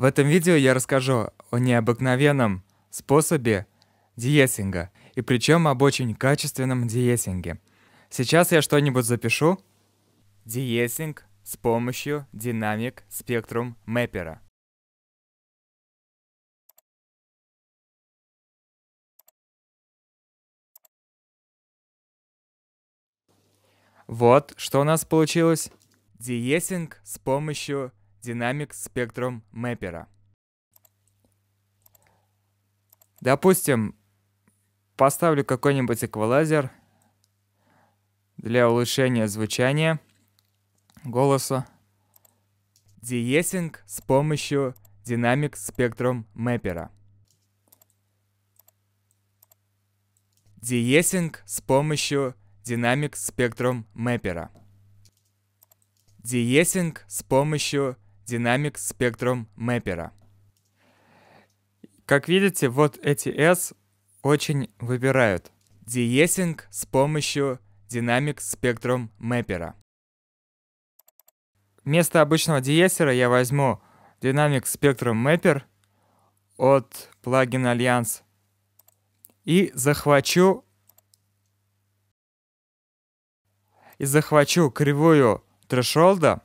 В этом видео я расскажу о необыкновенном способе диесинга и причем об очень качественном диесинге. Сейчас я что-нибудь запишу. диесинг с помощью динамик спектрум мэпера. Вот что у нас получилось. диесинг с помощью Dynamic Spectrum Mapper. Допустим, поставлю какой-нибудь эквалайзер для улучшения звучания голоса. Диесинг с помощью Dynamic Spectrum Mapper. Диесинг с помощью Dynamic Spectrum Mapper. Диесинг с помощью Dynamic спектром мэпера. Как видите, вот эти S очень выбирают диесинг с помощью Dynamic спектром мэпера. Вместо обычного диесера я возьму Dynamic спектром мэпер от плагин альянс и захвачу и захвачу кривую трешолда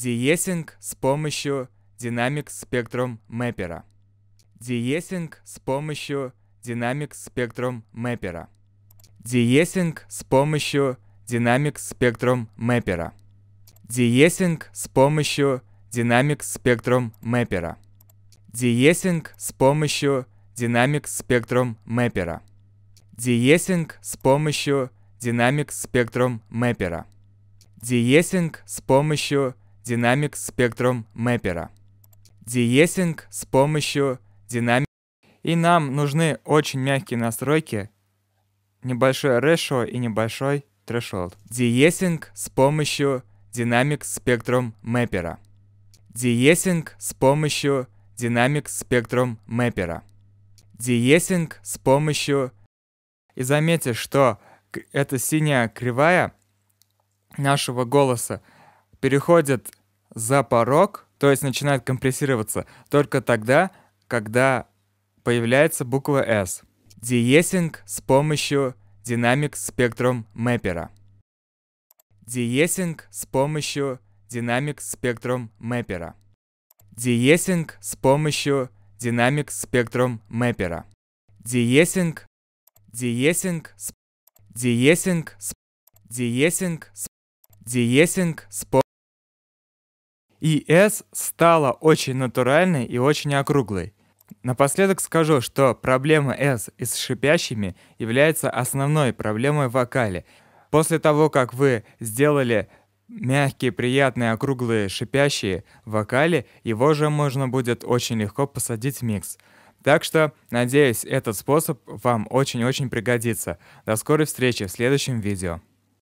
Деесинг с помощью Dynamic Spectrum Mapper. Деесинг с помощью Dynamic Spectrum Mapper. Деесинг с помощью Dynamic Spectrum Mapper. Деесинг с помощью Dynamic Spectrum Mapper. Деесинг с помощью Dynamic Spectrum Mapper. Деесинг с помощью Dynamic Spectrum Mapper. Деесинг с помощью Dynamic Spectrum Mapper. Деесинг с помощью динамики. И нам нужны очень мягкие настройки, небольшой ratio и небольшой threshold. Деесинг с помощью Dynamic Spectrum Mapper. Деесинг с помощью Dynamic Spectrum Mapper. Деесинг с помощью... И заметьте, что эта синяя кривая нашего голоса переходит за порог, то есть начинает компрессироваться только тогда, когда появляется буква S. Диесинг с помощью динамик Spectrum Mapper. Диесинг с помощью динамик Spectrum Mapper. Диесинг с помощью динамик Spectrum Mapper. Диесинг, диесинг, диесинг, диесинг, диесинг с, диесинг и S стала очень натуральной и очень округлой. Напоследок скажу, что проблема S с шипящими является основной проблемой в вокале. После того, как вы сделали мягкие, приятные, округлые, шипящие вокали, его же можно будет очень легко посадить в микс. Так что, надеюсь, этот способ вам очень-очень пригодится. До скорой встречи в следующем видео.